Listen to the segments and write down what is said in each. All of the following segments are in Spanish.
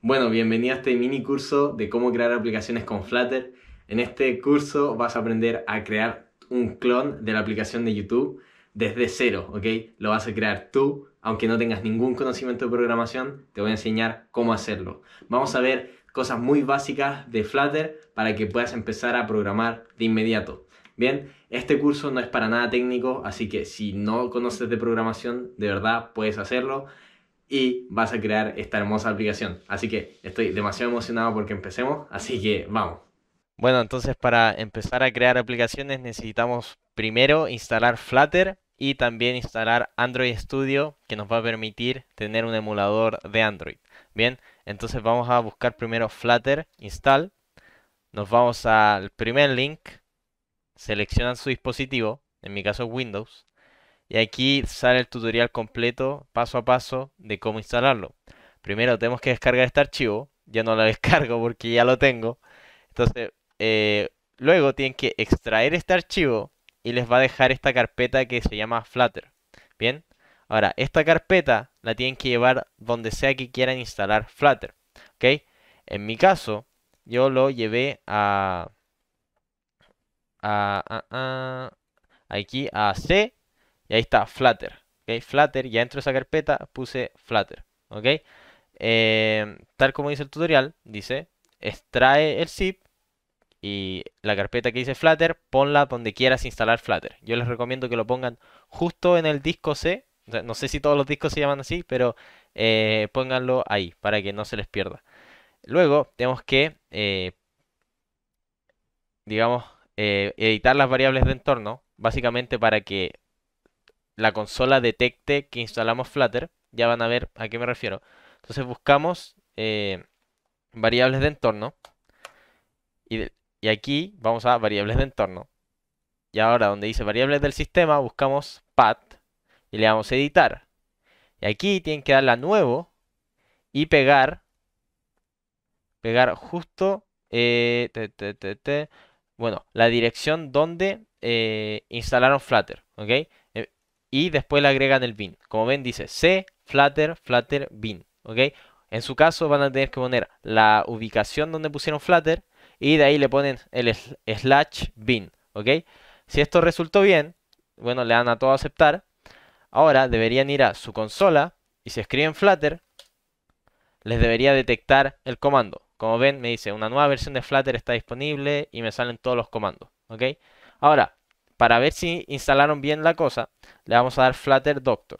Bueno, bienvenido a este mini curso de cómo crear aplicaciones con Flutter. En este curso vas a aprender a crear un clon de la aplicación de YouTube desde cero, ¿ok? Lo vas a crear tú, aunque no tengas ningún conocimiento de programación, te voy a enseñar cómo hacerlo. Vamos a ver cosas muy básicas de Flutter para que puedas empezar a programar de inmediato. Bien, este curso no es para nada técnico, así que si no conoces de programación, de verdad puedes hacerlo y vas a crear esta hermosa aplicación. Así que estoy demasiado emocionado porque empecemos, así que vamos. Bueno, entonces para empezar a crear aplicaciones necesitamos primero instalar Flutter y también instalar Android Studio que nos va a permitir tener un emulador de Android. Bien, entonces vamos a buscar primero Flutter install. Nos vamos al primer link, seleccionan su dispositivo, en mi caso Windows, y aquí sale el tutorial completo, paso a paso, de cómo instalarlo. Primero tenemos que descargar este archivo. Ya no lo descargo porque ya lo tengo. Entonces, eh, luego tienen que extraer este archivo y les va a dejar esta carpeta que se llama Flutter. Bien, ahora esta carpeta la tienen que llevar donde sea que quieran instalar Flutter. ¿Ok? En mi caso, yo lo llevé a, a aquí a C y ahí está, Flutter. ¿okay? Flutter, ya entro a esa carpeta, puse Flutter. ¿okay? Eh, tal como dice el tutorial, dice, extrae el zip y la carpeta que dice Flutter, ponla donde quieras instalar Flutter. Yo les recomiendo que lo pongan justo en el disco C. No sé si todos los discos se llaman así, pero eh, pónganlo ahí para que no se les pierda. Luego tenemos que, eh, digamos, editar las variables de entorno, básicamente para que la consola detecte que instalamos Flutter. Ya van a ver a qué me refiero. Entonces buscamos eh, variables de entorno. Y, aquí vamos a variables de entorno. Y ahora donde dice variables del sistema, buscamos path y le damos editar. Y aquí tienen que darle a nuevo y pegar. Pegar justo. Eh, bueno, la dirección donde eh, instalaron Flutter. ¿Ok? y después le agregan el bin. Como ven dice C, Flutter, Flutter, bin. ¿ok? En su caso van a tener que poner la ubicación donde pusieron Flutter y de ahí le ponen el slash bin. ¿ok? Si esto resultó bien, bueno, le dan a todo aceptar. Ahora deberían ir a su consola y si escriben Flutter, les debería detectar el comando. Como ven, me dice una nueva versión de Flutter está disponible y me salen todos los comandos. ¿ok? Ahora, para ver si instalaron bien la cosa, le vamos a dar Flutter Doctor.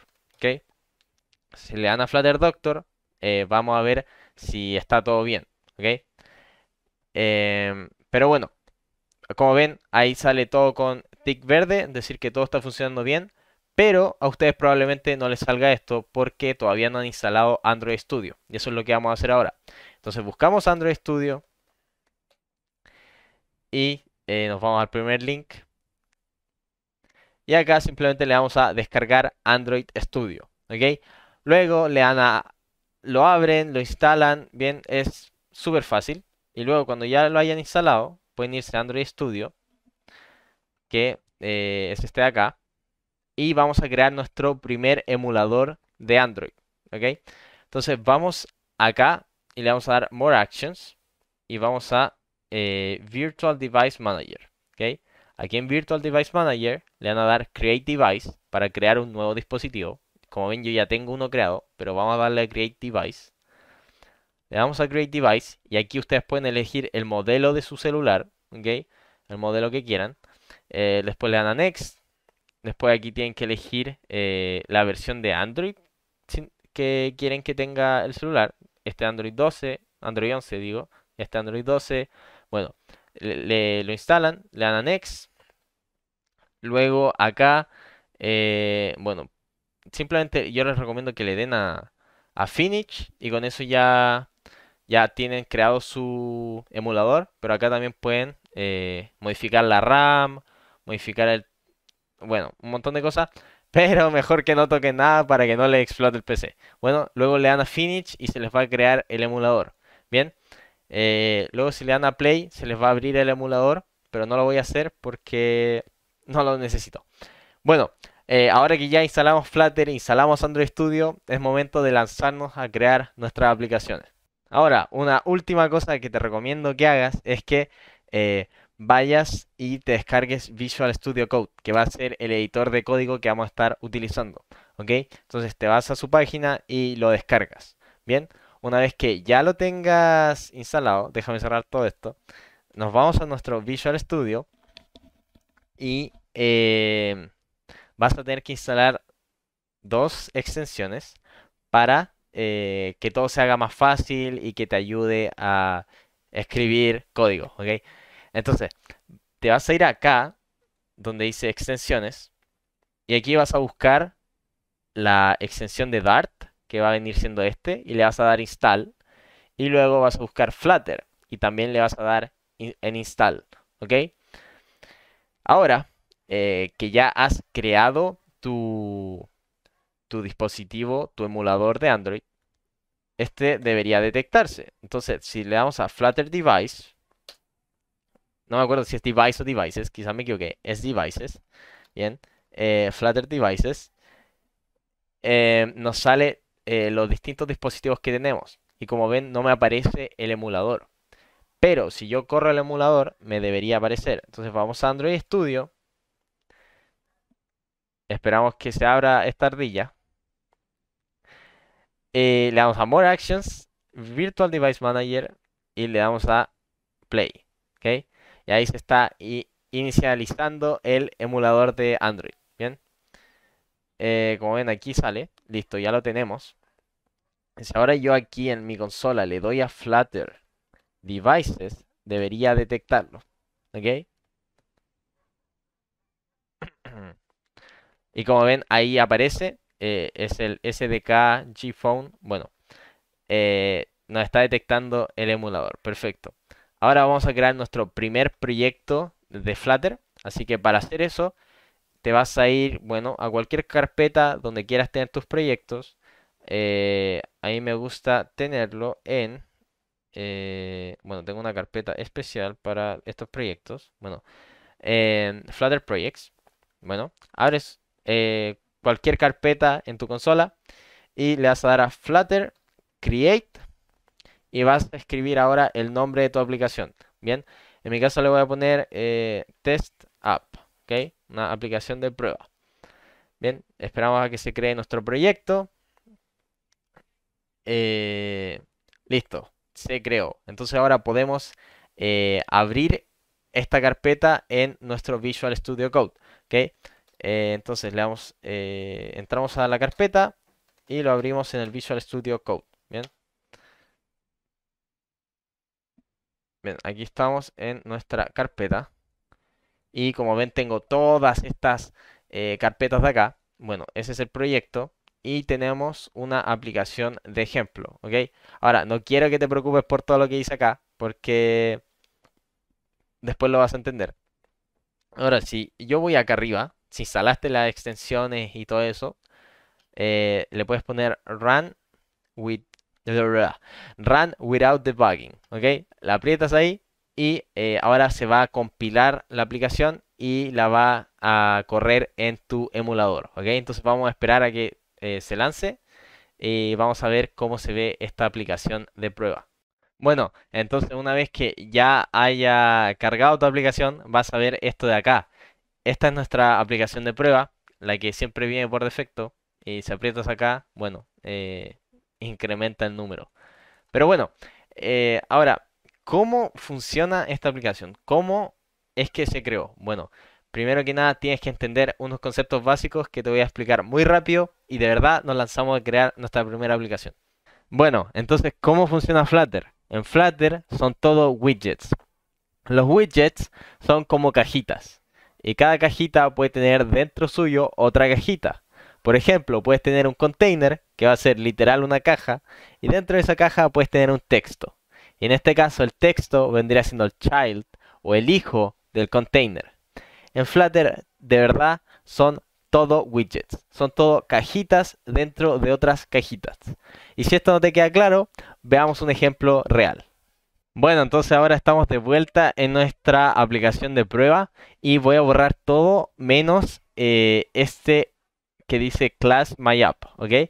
Si le dan a Flutter Doctor, eh, vamos a ver si está todo bien. Em, pero bueno, como ven, ahí sale todo con tick verde, decir que todo está funcionando bien. Pero a ustedes probablemente no les salga esto porque todavía no han instalado Android Studio. Y eso es lo que vamos a hacer ahora. Entonces buscamos Android Studio. Y eh, nos vamos al primer link. Y acá simplemente le vamos a descargar Android Studio. ¿ok? Luego le a... Lo abren, lo instalan. Bien, es súper fácil. Y luego cuando ya lo hayan instalado, pueden irse a Android Studio. Que eh, es este de acá. Y vamos a crear nuestro primer emulador de Android. ¿ok? Entonces vamos acá y le vamos a dar More Actions. Y vamos a eh, Virtual Device Manager. ¿ok? Aquí en Virtual Device Manager le van a dar Create Device para crear un nuevo dispositivo. Como ven yo ya tengo uno creado, pero vamos a darle a Create Device. Le damos a Create Device y aquí ustedes pueden elegir el modelo de su celular, El modelo que quieran. Eh, después le dan a Next. Después aquí tienen que elegir eh, la versión de Android que quieren que tenga el celular. Este Android 12, Android 11 digo, este Android 12. Bueno, le, lo instalan, le dan a Next Luego acá, eh, bueno, simplemente yo les recomiendo que le den a, Finish y con eso ya, ya tienen creado su emulador, pero acá también pueden eh, modificar la RAM, modificar el... Bueno, un montón de cosas, pero mejor que no toquen nada para que no le explote el PC. Bueno, luego le dan a Finish y se les va a crear el emulador. Bien, eh, luego si le dan a Play se les va a abrir el emulador, pero no lo voy a hacer porque no lo necesito. Bueno, eh, ahora que ya instalamos Flutter, instalamos Android Studio, es momento de lanzarnos a crear nuestras aplicaciones. Ahora, una última cosa que te recomiendo que hagas es que eh, vayas y te descargues Visual Studio Code, que va a ser el editor de código que vamos a estar utilizando. ¿Ok? Entonces te vas a su página y lo descargas. Bien, una vez que ya lo tengas instalado, déjame cerrar todo esto, nos vamos a nuestro Visual Studio y eh, vas a tener que instalar dos extensiones para eh, que todo se haga más fácil y que te ayude a escribir código, ¿ok? Entonces, te vas a ir acá, donde dice extensiones, y aquí vas a buscar la extensión de Dart, que va a venir siendo este, y le vas a dar install, y luego vas a buscar Flutter, y también le vas a dar en install, ¿ok? Ahora, eh, que ya has creado tu, dispositivo, tu emulador de Android, este debería detectarse. Entonces, si le damos a Flutter Device, no me acuerdo si es Device o Devices, quizás me equivoqué, es Devices. Bien, eh, Flutter Devices, eh, nos sale los distintos dispositivos que tenemos. Y como ven, no me aparece el emulador. Pero si yo corro el emulador, me debería aparecer. Entonces vamos a Android Studio. Esperamos que se abra esta ardilla. Eh, le damos a More Actions, Virtual Device Manager y le damos a Play. Y ahí se está inicializando el emulador de Android. Bien. Eh, como ven, aquí sale. Listo, ya lo tenemos. Si ahora yo aquí en mi consola le doy a Flutter Devices, debería detectarlo. ¿Ok? Y como ven, ahí aparece, eh, es el SDK G-Phone. Bueno, eh, nos está detectando el emulador. Perfecto. Ahora vamos a crear nuestro primer proyecto de Flutter. Así que para hacer eso, te vas a ir, bueno, a cualquier carpeta donde quieras tener tus proyectos. Eh, a mí me gusta tenerlo en... bueno, tengo una carpeta especial para estos proyectos. Bueno, en Flutter Projects. Bueno, abres eh, cualquier carpeta en tu consola y le vas a dar a Flutter, Create y vas a escribir ahora el nombre de tu aplicación. Bien, en mi caso le voy a poner eh, Test App, ¿ok? Una aplicación de prueba. Bien, esperamos a que se cree nuestro proyecto. Eh, listo, se creó. Entonces ahora podemos abrir esta carpeta en nuestro Visual Studio Code. ¿okay? Eh, entonces le damos, eh, entramos a la carpeta y lo abrimos en el Visual Studio Code. Bien. aquí estamos en nuestra carpeta. Y como ven, tengo todas estas eh, carpetas de acá. Bueno, ese es el proyecto. Y tenemos una aplicación de ejemplo, ¿ok? Ahora, no quiero que te preocupes por todo lo que hice acá, porque después lo vas a entender. Ahora, si yo voy acá arriba, si instalaste las extensiones y todo eso, eh, le puedes poner run with run without debugging, ¿ok? La aprietas ahí y eh, ahora se va a compilar la aplicación y la va a correr en tu emulador, ¿ok? Entonces vamos a esperar a que eh, se lance y vamos a ver cómo se ve esta aplicación de prueba. Bueno, entonces una vez que ya haya cargado tu aplicación, vas a ver esto de acá. Esta es nuestra aplicación de prueba, la que siempre viene por defecto. Y si aprietas acá, bueno, eh, incrementa el número. Pero bueno, eh, ahora, ¿cómo funciona esta aplicación? ¿Cómo es que se creó? Bueno, primero que nada tienes que entender unos conceptos básicos que te voy a explicar muy rápido y de verdad nos lanzamos a crear nuestra primera aplicación. Bueno, entonces, ¿cómo funciona Flutter? En Flutter son todo widgets. Los widgets son como cajitas y cada cajita puede tener dentro suyo otra cajita. Por ejemplo, puedes tener un container que va a ser literal una caja y dentro de esa caja puedes tener un texto. Y en este caso el texto vendría siendo el child o el hijo del container. En Flutter de verdad son todo widgets, son todo cajitas dentro de otras cajitas. Y si esto no te queda claro, veamos un ejemplo real. Bueno, entonces ahora estamos de vuelta en nuestra aplicación de prueba y voy a borrar todo menos eh, este que dice class my app, ¿ok?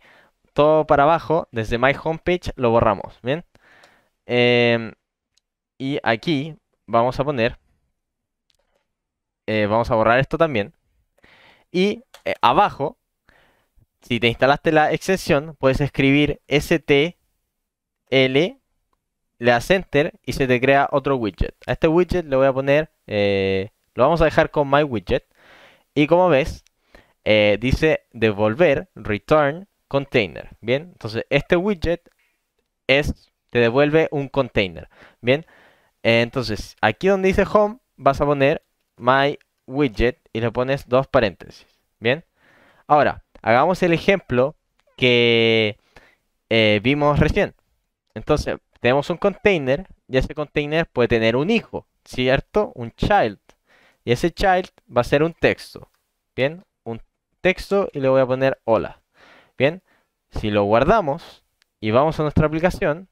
Todo para abajo, desde my homepage lo borramos, ¿bien? Em, y aquí vamos a poner, eh, vamos a borrar esto también. Y eh, abajo, si te instalaste la excepción, puedes escribir stl le das enter y se te crea otro widget. A este widget le voy a poner, eh, lo vamos a dejar con my widget. Y como ves, eh, dice devolver, return, container. Bien, entonces este widget es, te devuelve un container. Bien, eh, entonces aquí donde dice home vas a poner my widget y le pones dos paréntesis. Bien, ahora hagamos el ejemplo que vimos recién. Entonces, tenemos un container y ese container puede tener un hijo, ¿cierto? Un child. Y ese child va a ser un texto. Bien, un texto y le voy a poner hola. Bien, si lo guardamos y vamos a nuestra aplicación,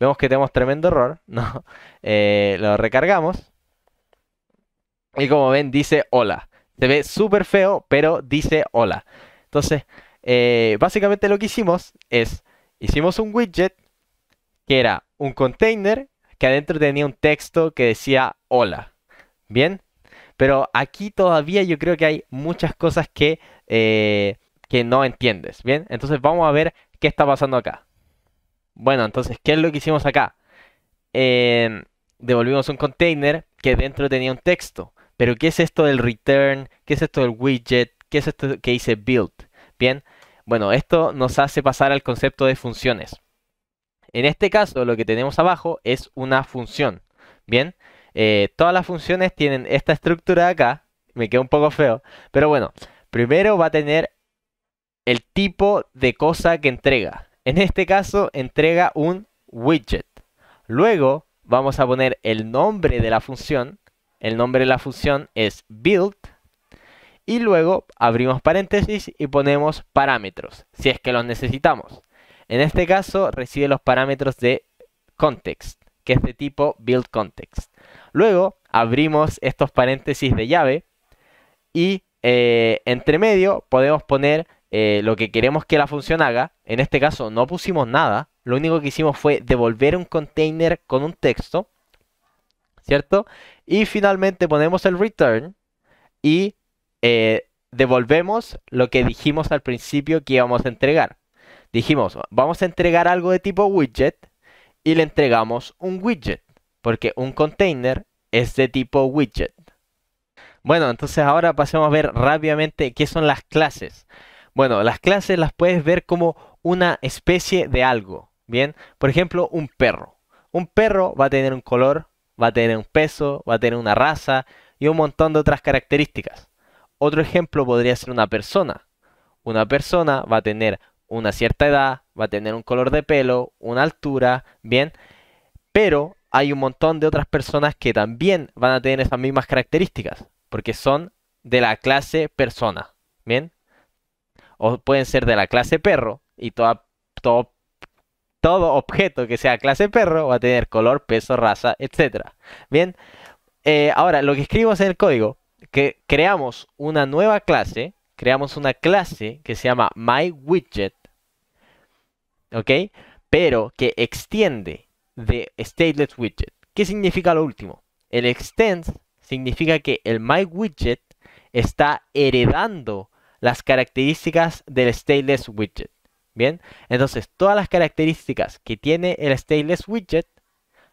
vemos que tenemos tremendo error, ¿no? Eh, lo recargamos y como ven dice hola. Se ve súper feo, pero dice hola. Entonces, eh, básicamente lo que hicimos es, hicimos un widget que era un container que adentro tenía un texto que decía hola. Bien, pero aquí todavía yo creo que hay muchas cosas que, eh, que no entiendes. Bien, entonces vamos a ver qué está pasando acá. Bueno, entonces, ¿qué es lo que hicimos acá? Em, devolvimos un container que dentro tenía un texto. Pero ¿qué es esto del return? ¿Qué es esto del widget? ¿Qué es esto que dice build? Bien, bueno, esto nos hace pasar al concepto de funciones. En este caso, lo que tenemos abajo es una función. Bien, eh, todas las funciones tienen esta estructura de acá. Me queda un poco feo. Pero bueno, primero va a tener el tipo de cosa que entrega. En este caso, entrega un widget. Luego vamos a poner el nombre de la función. El nombre de la función es build. Y luego abrimos paréntesis y ponemos parámetros, si es que los necesitamos. En este caso recibe los parámetros de context, que es de tipo build context. Luego abrimos estos paréntesis de llave y eh, entre medio podemos poner eh, lo que queremos que la función haga. En este caso no pusimos nada, lo único que hicimos fue devolver un container con un texto, ¿cierto? Y finalmente ponemos el return y eh, devolvemos lo que dijimos al principio que íbamos a entregar dijimos, vamos a entregar algo de tipo widget y le entregamos un widget, porque un container es de tipo widget. Bueno, entonces ahora pasemos a ver rápidamente qué son las clases. Bueno, las clases las puedes ver como una especie de algo, ¿bien? Por ejemplo, un perro. Un perro va a tener un color, va a tener un peso, va a tener una raza y un montón de otras características. Otro ejemplo podría ser una persona. Una persona va a tener una cierta edad, va a tener un color de pelo, una altura, bien, pero hay un montón de otras personas que también van a tener esas mismas características, porque son de la clase persona, bien, o pueden ser de la clase perro y toda, todo, todo objeto que sea clase perro va a tener color, peso, raza, etc. Bien, eh, ahora lo que escribimos en el código, que creamos una nueva clase, creamos una clase que se llama MyWidget, ¿ok? Pero que extiende de stateless widget. ¿Qué significa lo último? El extend significa que el my widget está heredando las características del stateless widget. Bien, entonces todas las características que tiene el stateless widget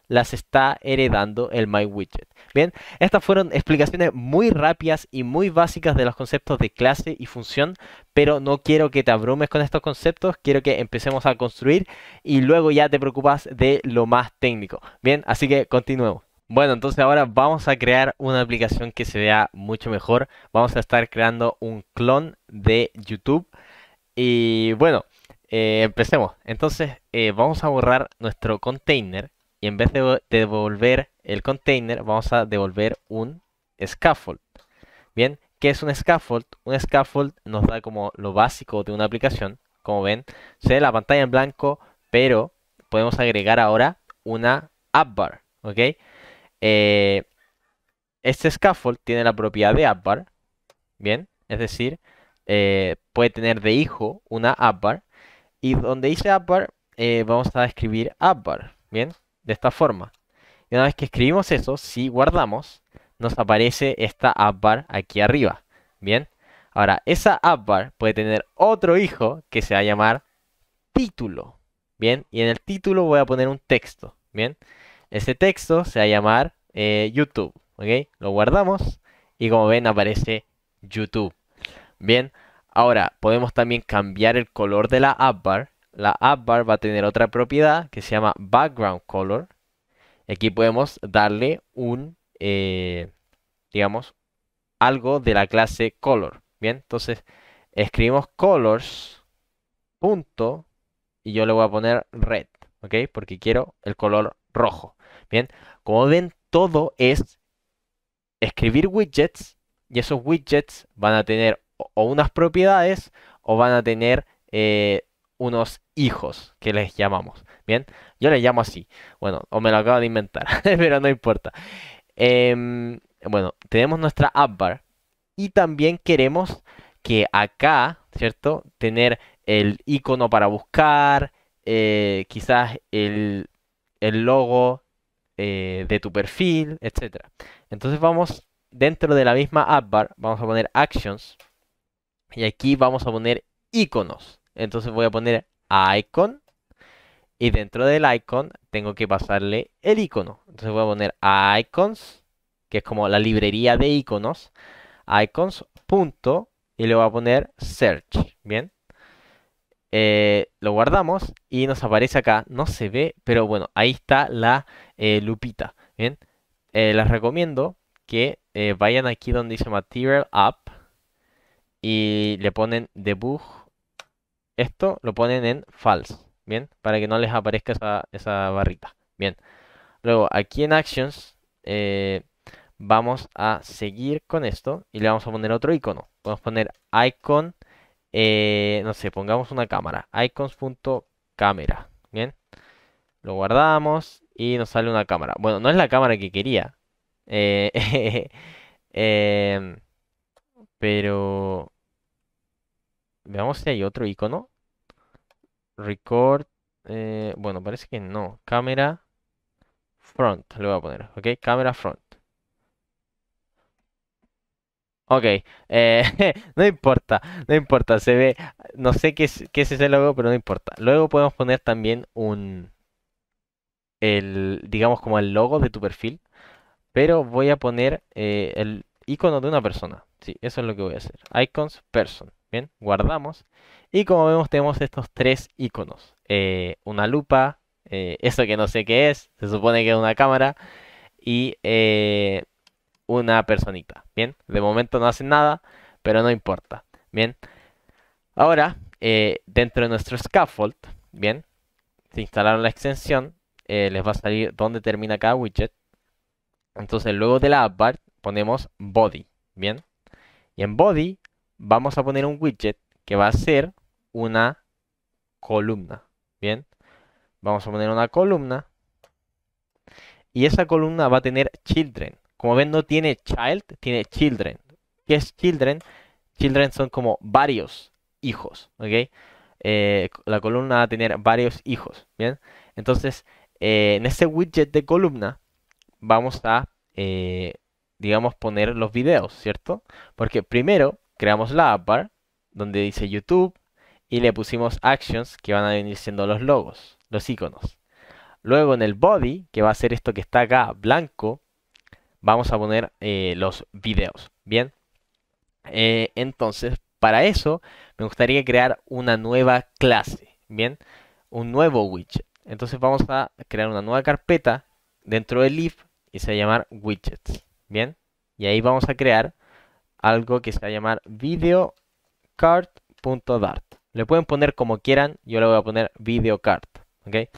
las está heredando el my widget. Bien, estas fueron explicaciones muy rápidas y muy básicas de los conceptos de clase y función, pero no quiero que te abrumes con estos conceptos, quiero que empecemos a construir y luego ya te preocupas de lo más técnico. Bien, así que continuemos. Bueno, entonces ahora vamos a crear una aplicación que se vea mucho mejor. Vamos a estar creando un clon de YouTube. Y bueno, eh, empecemos. Entonces eh, vamos a borrar nuestro container y en vez de devolver el container, vamos a devolver un scaffold. Bien, ¿qué es un scaffold? Un scaffold nos da como lo básico de una aplicación. Como ven, se la pantalla en blanco, pero podemos agregar ahora una appbar. bar. ¿Ok? Eh, este scaffold tiene la propiedad de appbar. Bien, es decir, eh, puede tener de hijo una appbar. Y donde dice appbar, eh, vamos a escribir appbar. Bien, de esta forma. Y una vez que escribimos eso, si guardamos, nos aparece esta app bar aquí arriba. Bien, ahora esa app bar puede tener otro hijo que se va a llamar título. Bien, y en el título voy a poner un texto. Bien, ese texto se va a llamar eh, YouTube. Ok, lo guardamos y como ven aparece YouTube. Bien, ahora podemos también cambiar el color de la app bar la app bar va a tener otra propiedad que se llama background color. Aquí podemos darle un, eh, digamos, algo de la clase color. Bien, entonces escribimos colors punto y yo le voy a poner red, ¿ok? Porque quiero el color rojo. Bien, como ven, todo es escribir widgets y esos widgets van a tener o unas propiedades o van a tener eh, unos hijos que les llamamos. Bien, yo les llamo así. Bueno, o me lo acabo de inventar, pero no importa. Em, bueno, tenemos nuestra app bar y también queremos que acá, ¿cierto? Tener el icono para buscar, eh, quizás el, el logo eh, de tu perfil, etc. Entonces vamos dentro de la misma app bar, vamos a poner actions y aquí vamos a poner iconos. Entonces voy a poner icon. Y dentro del icon tengo que pasarle el icono. Entonces voy a poner icons, que es como la librería de iconos. Icons. Punto, y le voy a poner search. Bien. Eh, lo guardamos y nos aparece acá. No se ve, pero bueno, ahí está la eh, lupita. Bien. Eh, les recomiendo que vayan aquí donde dice Material App y le ponen debug esto lo ponen en false, ¿bien? Para que no les aparezca esa, barrita, ¿bien? Luego, aquí en Actions, eh, vamos a seguir con esto y le vamos a poner otro icono. Vamos a poner icon, eh, no sé, pongamos una cámara, icons.cámara, ¿bien? Lo guardamos y nos sale una cámara. Bueno, no es la cámara que quería. Eh, pero... Veamos si hay otro icono record, eh, bueno, parece que no, cámara front, le voy a poner, ok, cámara front. Ok, eh, no importa, no importa, se ve, no sé qué es, qué es ese logo, pero no importa. Luego podemos poner también un, el, digamos como el logo de tu perfil, pero voy a poner eh, el icono de una persona. Sí, eso es lo que voy a hacer. Icons person. Bien, guardamos y como vemos tenemos estos tres iconos. Eh, una lupa, eh, eso que no sé qué es, se supone que es una cámara, y eh, una personita. Bien, de momento no hacen nada, pero no importa. Bien, ahora dentro de nuestro scaffold, bien, se instalaron la extensión, les va a salir dónde termina cada widget. Entonces luego de la app bar ponemos body, bien, y en body vamos a poner un widget que va a ser una columna. Bien, vamos a poner una columna. Y esa columna va a tener children. Como ven, no tiene child, tiene children. ¿Qué es children? Children son como varios hijos, ¿ok? Eh, la columna va a tener varios hijos, ¿bien? Entonces, eh, en este widget de columna vamos a, eh, digamos, poner los videos, ¿cierto? Porque primero creamos la app bar, donde dice YouTube, y le pusimos actions que van a venir siendo los logos, los iconos. Luego en el body, que va a ser esto que está acá blanco, vamos a poner eh, los videos. Bien, eh, entonces para eso me gustaría crear una nueva clase. Bien, un nuevo widget. Entonces vamos a crear una nueva carpeta dentro del if y se va a llamar widgets. Bien, y ahí vamos a crear algo que se va a llamar videocard.dart. Le pueden poner como quieran, yo le voy a poner video card, ¿ok?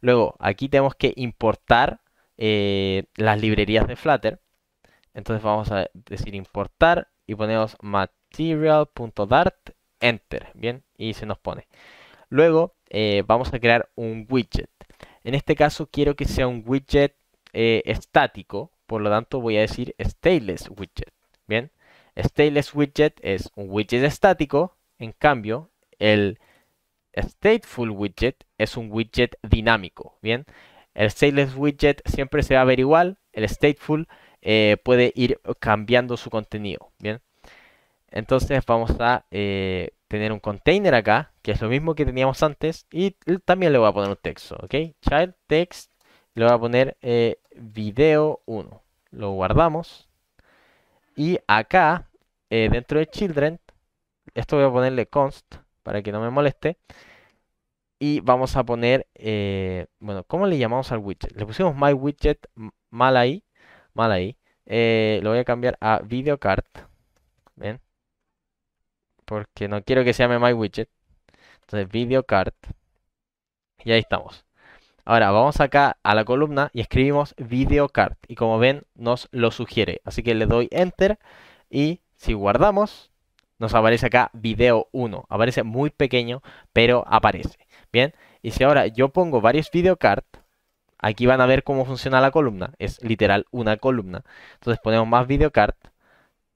Luego, aquí tenemos que importar eh, las librerías de Flutter. Entonces vamos a decir importar y ponemos material.dart, enter, ¿bien? Y se nos pone. Luego eh, vamos a crear un widget. En este caso quiero que sea un widget eh, estático, por lo tanto voy a decir stateless widget, ¿bien? Stateless widget es un widget estático, en cambio, el stateful widget es un widget dinámico, ¿bien? El stateless widget siempre se va a ver igual, el stateful eh, puede ir cambiando su contenido, ¿bien? Entonces vamos a eh, tener un container acá, que es lo mismo que teníamos antes, y también le voy a poner un texto, ¿ok? Child text, le voy a poner eh, video 1. Lo guardamos. Y acá, dentro de children, esto voy a ponerle const para que no me moleste. Y vamos a poner, eh, bueno, ¿cómo le llamamos al widget? Le pusimos My Widget mal ahí, mal ahí. Eh, lo voy a cambiar a VideoCard, ¿ven? Porque no quiero que se llame My Widget. Entonces, card Y ahí estamos. Ahora vamos acá a la columna y escribimos video card Y como ven, nos lo sugiere. Así que le doy Enter. Y si guardamos, nos aparece acá video 1. Aparece muy pequeño, pero aparece. Bien, y si ahora yo pongo varios videocard, aquí van a ver cómo funciona la columna. Es literal una columna. Entonces ponemos más videocard.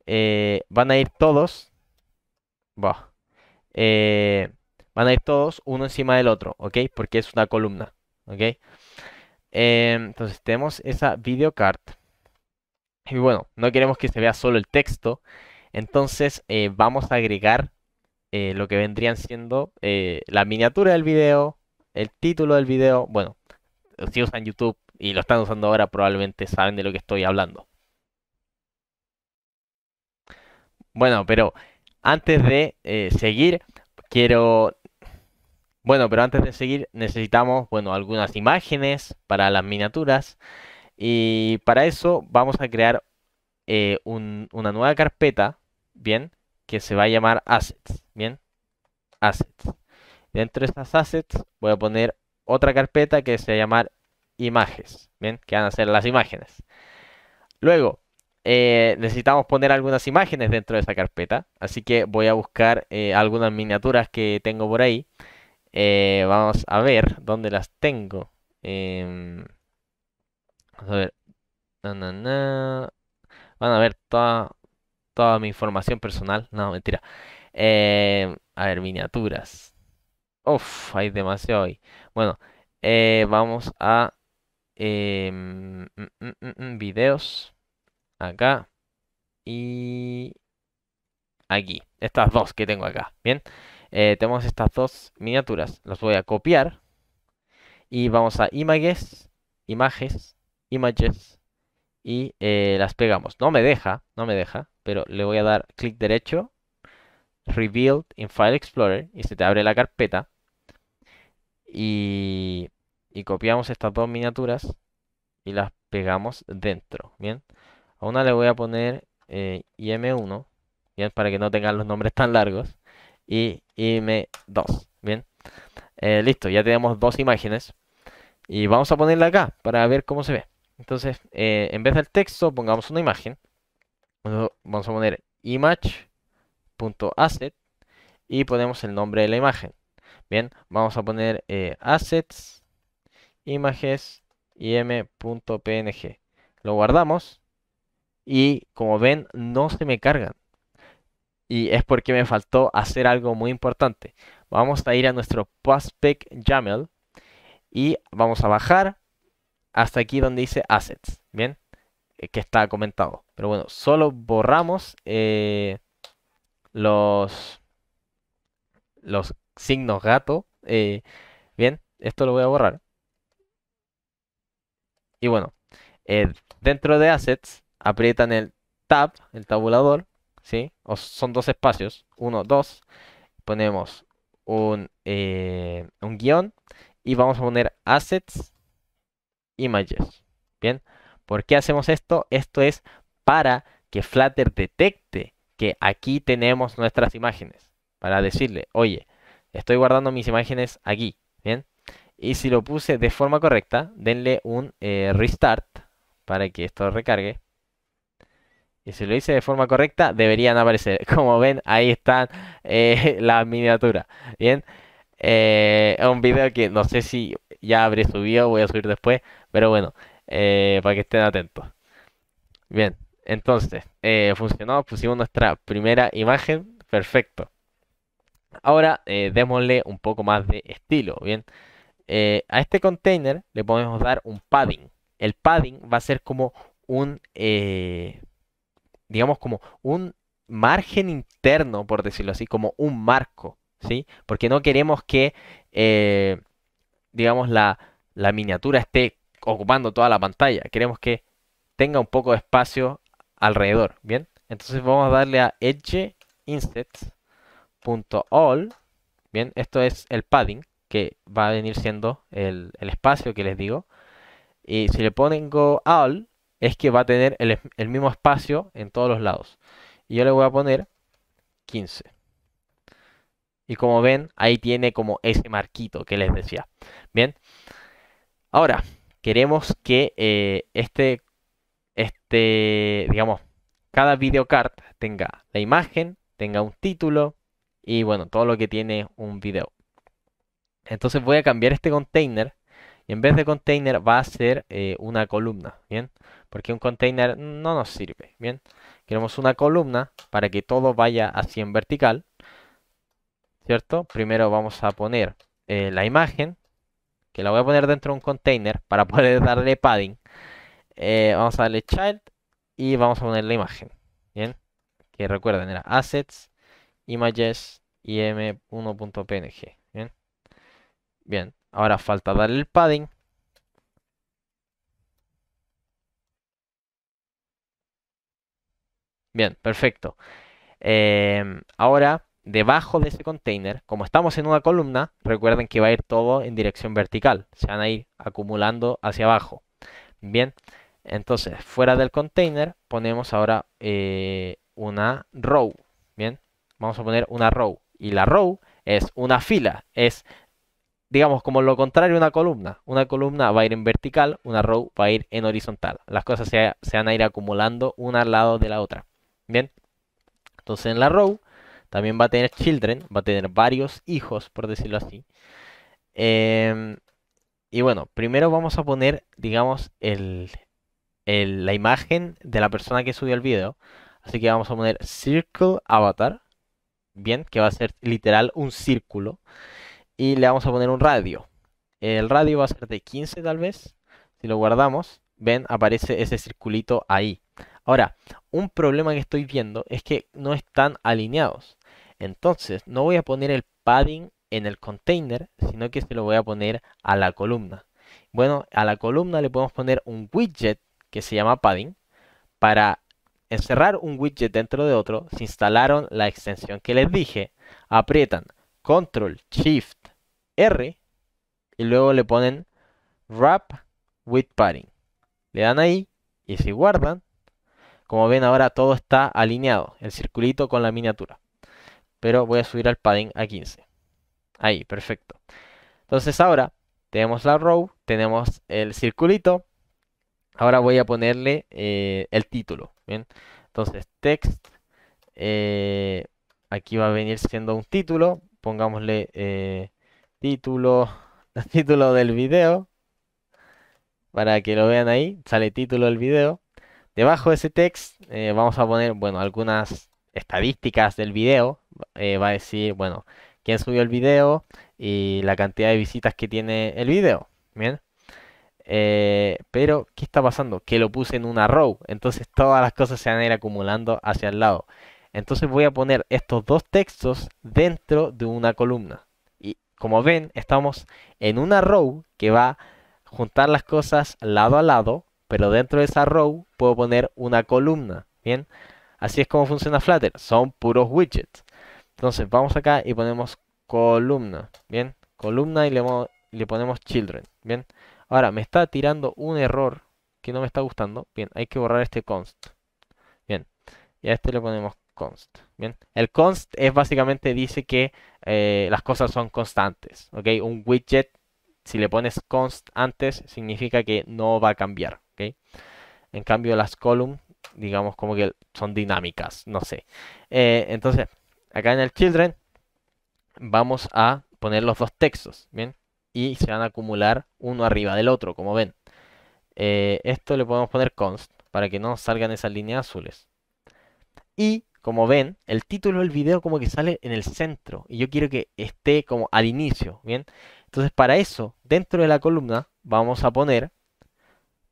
Eh, van a ir todos. Eh, van a ir todos uno encima del otro, ¿ok? Porque es una columna, ¿ok? Eh, entonces tenemos esa videocard. Y bueno, no queremos que se vea solo el texto, entonces eh, vamos a agregar eh, lo que vendrían siendo eh, la miniatura del video, el título del video. Bueno, si usan YouTube y lo están usando ahora, probablemente saben de lo que estoy hablando. Bueno, pero antes de seguir, quiero... Bueno, pero antes de seguir necesitamos, bueno, algunas imágenes para las miniaturas. Y para eso vamos a crear eh, una nueva carpeta, ¿bien? Que se va a llamar assets, ¿bien? Assets. Dentro de estas assets voy a poner otra carpeta que se va a llamar imágenes, ¿bien? Que van a ser las imágenes. Luego, eh, necesitamos poner algunas imágenes dentro de esa carpeta, así que voy a buscar eh, algunas miniaturas que tengo por ahí. vamos a ver dónde las tengo. Em, vamos a ver van a ver toda, toda mi información personal. No, mentira. Eh, a ver, miniaturas. Uf, hay demasiado hoy. Bueno, eh, vamos a em, mm, mm, mm, videos. Acá y aquí. Estas dos que tengo acá. Bien, eh, tenemos estas dos miniaturas. Las voy a copiar. Y vamos a imágenes images, images y eh, las pegamos. No me deja, no me deja, pero le voy a dar clic derecho, Rebuild in File Explorer y se te abre la carpeta. Y, y copiamos estas dos miniaturas y las pegamos dentro. Bien, a una le voy a poner eh, IM1, bien, para que no tengan los nombres tan largos, y IM2. Bien, eh, listo, ya tenemos dos imágenes y vamos a ponerla acá para ver cómo se ve. Entonces, eh, en vez del texto, pongamos una imagen. Vamos a poner image.asset y ponemos el nombre de la imagen. Bien, vamos a poner eh, assets, images, im.png. Lo guardamos y como ven no se me cargan. Y es porque me faltó hacer algo muy importante. Vamos a ir a nuestro postpec YAML y vamos a bajar hasta aquí donde dice assets, ¿bien? Eh, que está comentado. Pero bueno, solo borramos eh, los, los signos gato. Eh, bien, esto lo voy a borrar. Y bueno, dentro de assets aprietan el tab, el tabulador, ¿sí? son dos espacios, uno, dos. Ponemos un, un guión y vamos a poner assets imágenes Bien, ¿por qué hacemos esto? Esto es para que Flutter detecte que aquí tenemos nuestras imágenes. Para decirle, oye, estoy guardando mis imágenes aquí. Bien, y si lo puse de forma correcta, denle un eh, restart para que esto recargue. Y si lo hice de forma correcta, deberían aparecer. Como ven, ahí están eh, la miniatura miniaturas. Bien, es eh, un video que no sé si ya habré subido, voy a subir después, pero bueno, eh, para que estén atentos. Bien, entonces, eh, funcionó, pusimos nuestra primera imagen, perfecto. Ahora eh, démosle un poco más de estilo, bien. a este container le podemos dar un padding. El padding va a ser como un, digamos, como un margen interno, por decirlo así, como un marco, ¿sí? Porque no queremos que digamos, la, la miniatura esté ocupando toda la pantalla. Queremos que tenga un poco de espacio alrededor, ¿bien? Entonces vamos a darle a edge all ¿bien? Esto es el padding, que va a venir siendo el, espacio que les digo. Y si le ponen all, es que va a tener el, el, mismo espacio en todos los lados. Y yo le voy a poner 15. Y como ven, ahí tiene como ese marquito que les decía. Bien. Ahora, queremos que eh, este, este, digamos, cada videocard tenga la imagen, tenga un título y bueno, todo lo que tiene un video. Entonces voy a cambiar este container y en vez de container va a ser eh, una columna, ¿bien? Porque un container no nos sirve, ¿bien? Queremos una columna para que todo vaya así en vertical, ¿cierto? Primero vamos a poner eh, la imagen, que la voy a poner dentro de un container para poder darle padding. Eh, vamos a darle child y vamos a poner la imagen. Bien, que recuerden, era assets, images, im1.png. Bien, bien, ahora falta darle el padding. Bien, perfecto. Em, ahora debajo de ese container, como estamos en una columna, recuerden que va a ir todo en dirección vertical, se van a ir acumulando hacia abajo. Bien, entonces fuera del container ponemos ahora eh, una row. Bien, vamos a poner una row y la row es una fila, es digamos como lo contrario una columna. Una columna va a ir en vertical, una row va a ir en horizontal. Las cosas se, se van a ir acumulando una al lado de la otra. Bien, entonces en la row también va a tener children, va a tener varios hijos, por decirlo así. Em, y bueno, primero vamos a poner, digamos, la imagen de la persona que subió el video. Así que vamos a poner Circle Avatar. Bien, que va a ser literal un círculo. Y le vamos a poner un radio. El radio va a ser de 15 tal vez. Si lo guardamos, ven, aparece ese circulito ahí. Ahora, un problema que estoy viendo es que no están alineados. Entonces, no voy a poner el padding en el container, sino que se lo voy a poner a la columna. Bueno, a la columna le podemos poner un widget que se llama padding para encerrar un widget dentro de otro. Se instalaron la extensión que les dije, aprietan Control Shift R y luego le ponen Wrap with Padding. Le dan ahí y si guardan, como ven ahora todo está alineado, el circulito con la miniatura pero voy a subir al padding a 15. Ahí, perfecto. Entonces ahora tenemos la row, tenemos el circulito. Ahora voy a ponerle eh, el título. Entonces text, eh, aquí va a venir siendo un título. Pongámosle eh, título, título del video. Para que lo vean ahí, sale título del video. Debajo de ese text vamos a poner, bueno, algunas estadísticas del video, eh, va a decir, bueno, quién subió el video y la cantidad de visitas que tiene el video. Bien. Eh, pero, ¿qué está pasando? Que lo puse en una row. Entonces todas las cosas se van a ir acumulando hacia el lado. Entonces voy a poner estos dos textos dentro de una columna. Y como ven, estamos en una row que va a juntar las cosas lado a lado. Pero dentro de esa row puedo poner una columna. Bien. Así es como funciona Flutter. Son puros widgets. Entonces vamos acá y ponemos columna, ¿bien? Columna y le, ponemos children, ¿bien? Ahora me está tirando un error que no me está gustando. Bien, hay que borrar este const. Bien, y a este le ponemos const. Bien, el const es básicamente dice que eh, las cosas son constantes, ¿ok? Un widget, si le pones const antes, significa que no va a cambiar, ¿ok? En cambio las column, digamos como que son dinámicas, no sé. Eh, entonces, acá en el children vamos a poner los dos textos, ¿bien? Y se van a acumular uno arriba del otro, como ven. Eh, esto le podemos poner const para que no salgan esas líneas azules. Y como ven, el título del video como que sale en el centro y yo quiero que esté como al inicio, ¿bien? Entonces para eso, dentro de la columna vamos a poner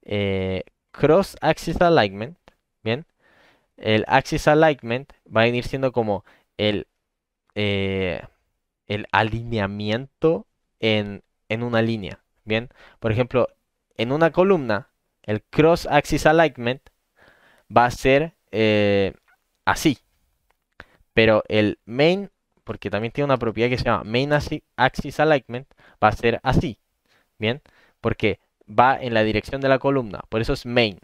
eh, cross axis alignment, ¿bien? El axis alignment va a venir siendo como eh, el, alineamiento en, en una línea. Bien, por ejemplo, en una columna, el cross axis alignment va a ser eh, así. Pero el main, porque también tiene una propiedad que se llama main axis alignment, va a ser así. Bien, porque va en la dirección de la columna, por eso es main.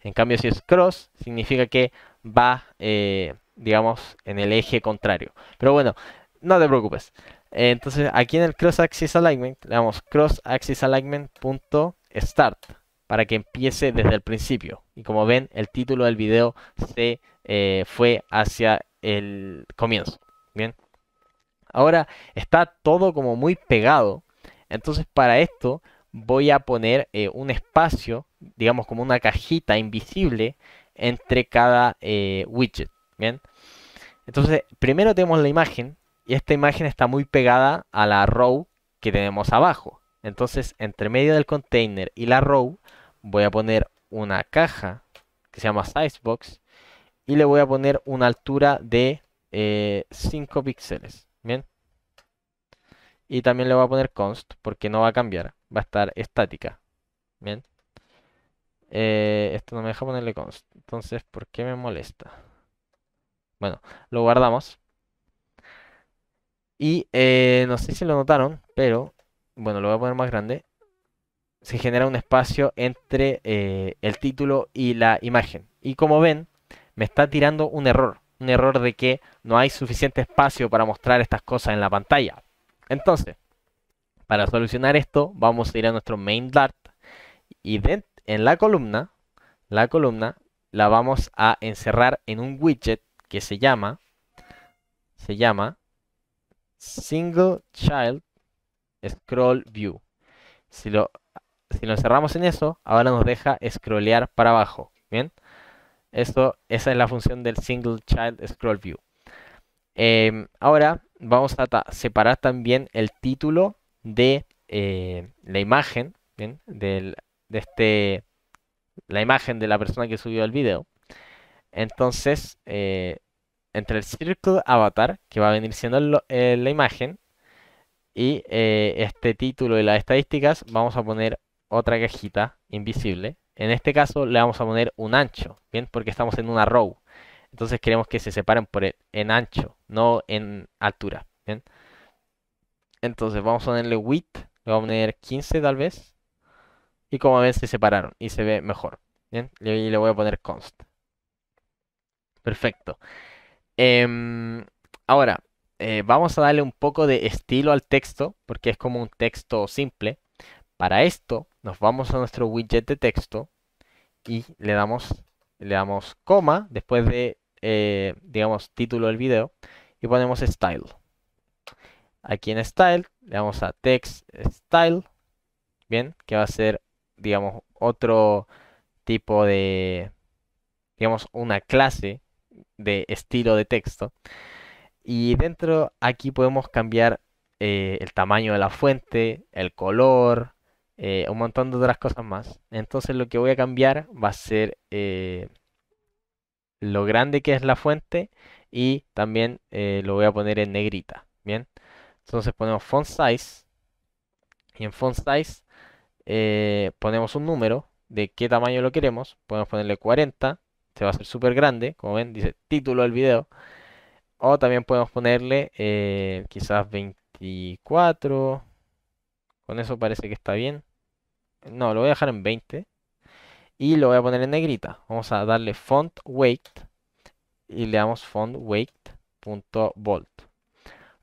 En cambio, si es cross, significa que va eh, digamos, en el eje contrario. Pero bueno, no te preocupes. Entonces aquí en el Cross Axis Alignment le damos Cross Axis start para que empiece desde el principio. Y como ven, el título del video se eh, fue hacia el comienzo. Bien. Ahora está todo como muy pegado. Entonces para esto voy a poner eh, un espacio, digamos como una cajita invisible entre cada eh, widget. Bien. Entonces, primero tenemos la imagen y esta imagen está muy pegada a la row que tenemos abajo. Entonces, entre medio del container y la row, voy a poner una caja que se llama Sizebox y le voy a poner una altura de 5 eh, píxeles. Bien. Y también le voy a poner const porque no va a cambiar, va a estar estática. Bien. Eh, esto no me deja ponerle const. Entonces, ¿por qué me molesta? Bueno, lo guardamos. Y eh, no sé si lo notaron, pero bueno, lo voy a poner más grande. Se genera un espacio entre eh, el título y la imagen. Y como ven, me está tirando un error. Un error de que no hay suficiente espacio para mostrar estas cosas en la pantalla. Entonces, para solucionar esto, vamos a ir a nuestro main dart. Y en la columna, la columna la vamos a encerrar en un widget que se llama, se llama Single Child Scroll View. Si lo, si lo encerramos en eso, ahora nos deja scrollear para abajo. Bien, esto esa es la función del Single Child Scroll View. Em, ahora vamos a separar también el título de eh, la imagen, Del, de este, la imagen de la persona que subió el video. Entonces, eh, entre el Circle avatar, que va a venir siendo eh, la imagen, y eh, este título y las estadísticas, vamos a poner otra cajita invisible. En este caso le vamos a poner un ancho, ¿bien? Porque estamos en una row. Entonces queremos que se separen por e, en ancho, no en altura, ¿bien? Entonces vamos a ponerle width, le vamos a poner 15 tal vez. Y como ven se separaron y se ve mejor, ¿bien? Y le voy a poner const. Perfecto. Em, ahora, eh, vamos a darle un poco de estilo al texto, porque es como un texto simple. Para esto, nos vamos a nuestro widget de texto y le damos, le damos coma después de, eh, digamos, título del video y ponemos style. Aquí en style le damos a text style, bien, que va a ser, digamos, otro tipo de, digamos, una clase de estilo de texto. Y dentro aquí podemos cambiar eh, el tamaño de la fuente, el color, eh, un montón de otras cosas más. Entonces lo que voy a cambiar va a ser eh, lo grande que es la fuente y también lo voy a poner en negrita. Bien, entonces ponemos font size y en font size ponemos un número de qué tamaño lo queremos. Podemos ponerle 40 va a ser súper grande, como ven, dice título del video. O también podemos ponerle eh, quizás 24. Con eso parece que está bien. No, lo voy a dejar en 20. Y lo voy a poner en negrita. Vamos a darle font weight. Y le damos font bold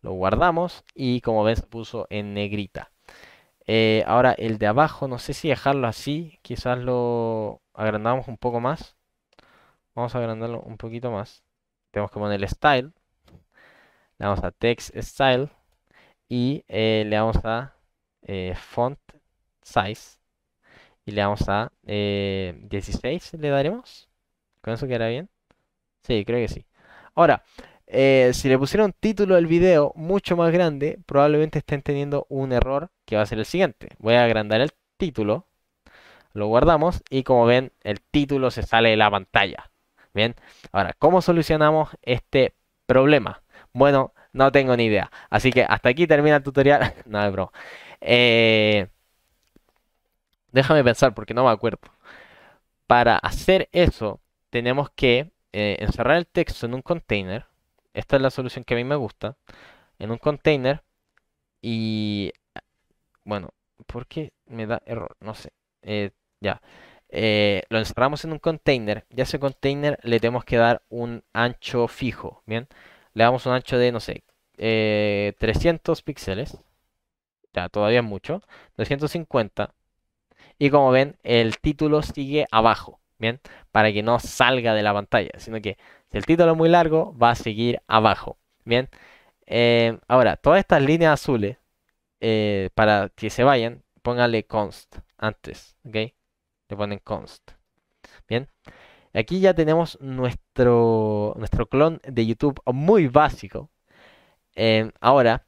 Lo guardamos y como ven se puso en negrita. Eh, ahora el de abajo, no sé si dejarlo así. Quizás lo agrandamos un poco más. Vamos a agrandarlo un poquito más. Tenemos que poner style. Le vamos a text style. Y eh, le vamos a eh, font size. Y le vamos a 16. Eh, le daremos. Con eso quedará bien. Sí, creo que sí. Ahora, si le pusieron título al video mucho más grande, probablemente estén teniendo un error que va a ser el siguiente. Voy a agrandar el título, lo guardamos y como ven el título se sale de la pantalla. Bien, ahora, ¿cómo solucionamos este problema? Bueno, no tengo ni idea. Así que hasta aquí termina el tutorial. no, bro. Eh, déjame pensar porque no me acuerdo. Para hacer eso, tenemos que eh, encerrar el texto en un container. Esta es la solución que a mí me gusta. En un container. Y bueno, ¿por qué me da error? No sé. Eh, ya. Eh, lo encerramos en un container y a ese container le tenemos que dar un ancho fijo, ¿bien? Le damos un ancho de, no sé, 300 eh, píxeles, ya todavía es mucho, 250, y como ven, el título sigue abajo, ¿bien? Para que no salga de la pantalla, sino que si el título es muy largo, va a seguir abajo, ¿bien? Eh, ahora, todas estas líneas azules, para que se vayan, póngale const antes, ¿ok? Le ponen const. Bien. Aquí ya tenemos nuestro, nuestro clon de YouTube muy básico. Eh, ahora,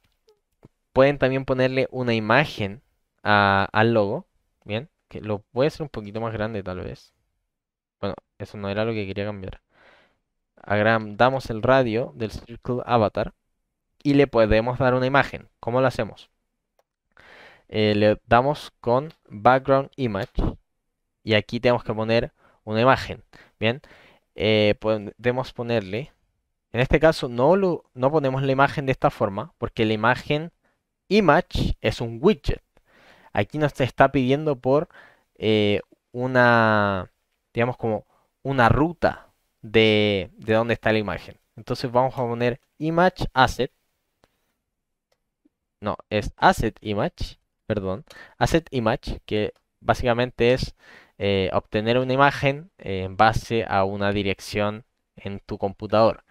pueden también ponerle una imagen al logo. Bien. Que lo puede hacer un poquito más grande tal vez. Bueno, eso no era lo que quería cambiar. Damos el radio del Circle Avatar y le podemos dar una imagen. ¿Cómo lo hacemos? Eh, le damos con Background Image y aquí tenemos que poner una imagen. Bien, eh, podemos ponerle, en este caso no, lo, no ponemos la imagen de esta forma, porque la imagen image es un widget. Aquí nos está pidiendo por eh, una, digamos como una ruta de, de dónde está la imagen. Entonces vamos a poner image asset. No, es asset image, perdón. Asset image, que básicamente es eh, obtener una imagen eh, en base a una dirección en tu computador.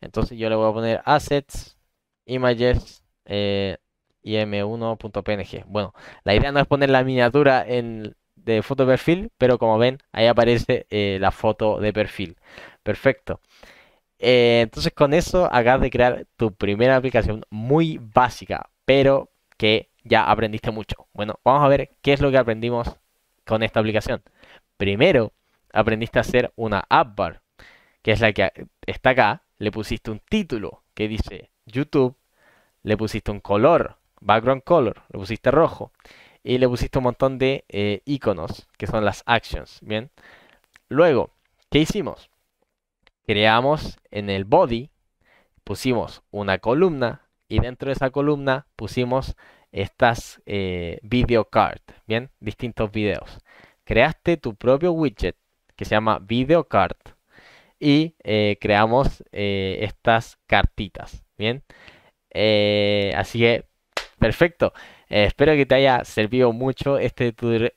Entonces yo le voy a poner assets, images, eh, im1.png. Bueno, la idea no es poner la miniatura en, de foto de perfil, pero como ven, ahí aparece eh, la foto de perfil. Perfecto. entonces con eso acabas de crear tu primera aplicación muy básica, pero que ya aprendiste mucho. Bueno, vamos a ver qué es lo que aprendimos con esta aplicación. Primero, aprendiste a hacer una app bar, que es la que está acá. Le pusiste un título que dice YouTube, le pusiste un color, background color, le pusiste rojo y le pusiste un montón de eh, iconos que son las actions. Bien, luego, ¿qué hicimos? Creamos en el body, pusimos una columna y dentro de esa columna pusimos estas eh, video cards, ¿bien? Distintos videos. Creaste tu propio widget que se llama video card y eh, creamos eh, estas cartitas, ¿bien? así que, perfecto. espero que te haya servido mucho este tutorial.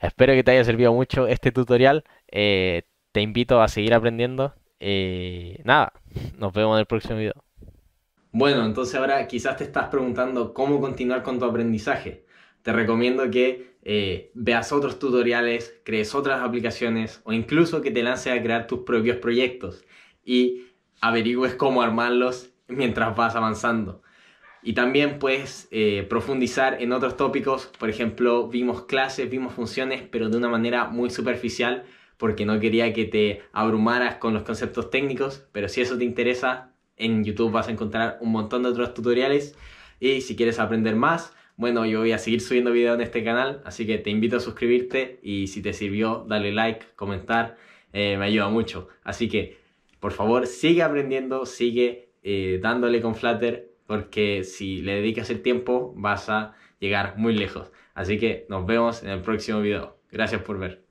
Espero que te haya servido mucho este tutorial. te invito a seguir aprendiendo. nada, nos vemos en el próximo video. Bueno, entonces ahora quizás te estás preguntando cómo continuar con tu aprendizaje. Te recomiendo que eh, veas otros tutoriales, crees otras aplicaciones o incluso que te lances a crear tus propios proyectos y averigües cómo armarlos mientras vas avanzando. Y también puedes eh, profundizar en otros tópicos, por ejemplo, vimos clases, vimos funciones, pero de una manera muy superficial, porque no quería que te abrumaras con los conceptos técnicos, pero si eso te interesa, en YouTube vas a encontrar un montón de otros tutoriales y si quieres aprender más, bueno, yo voy a seguir subiendo videos en este canal, así que te invito a suscribirte y si te sirvió, dale like, comentar, eh, me ayuda mucho. Así que, por favor, sigue aprendiendo, sigue eh, dándole con Flutter, porque si le dedicas el tiempo, vas a llegar muy lejos. Así que nos vemos en el próximo video. Gracias por ver.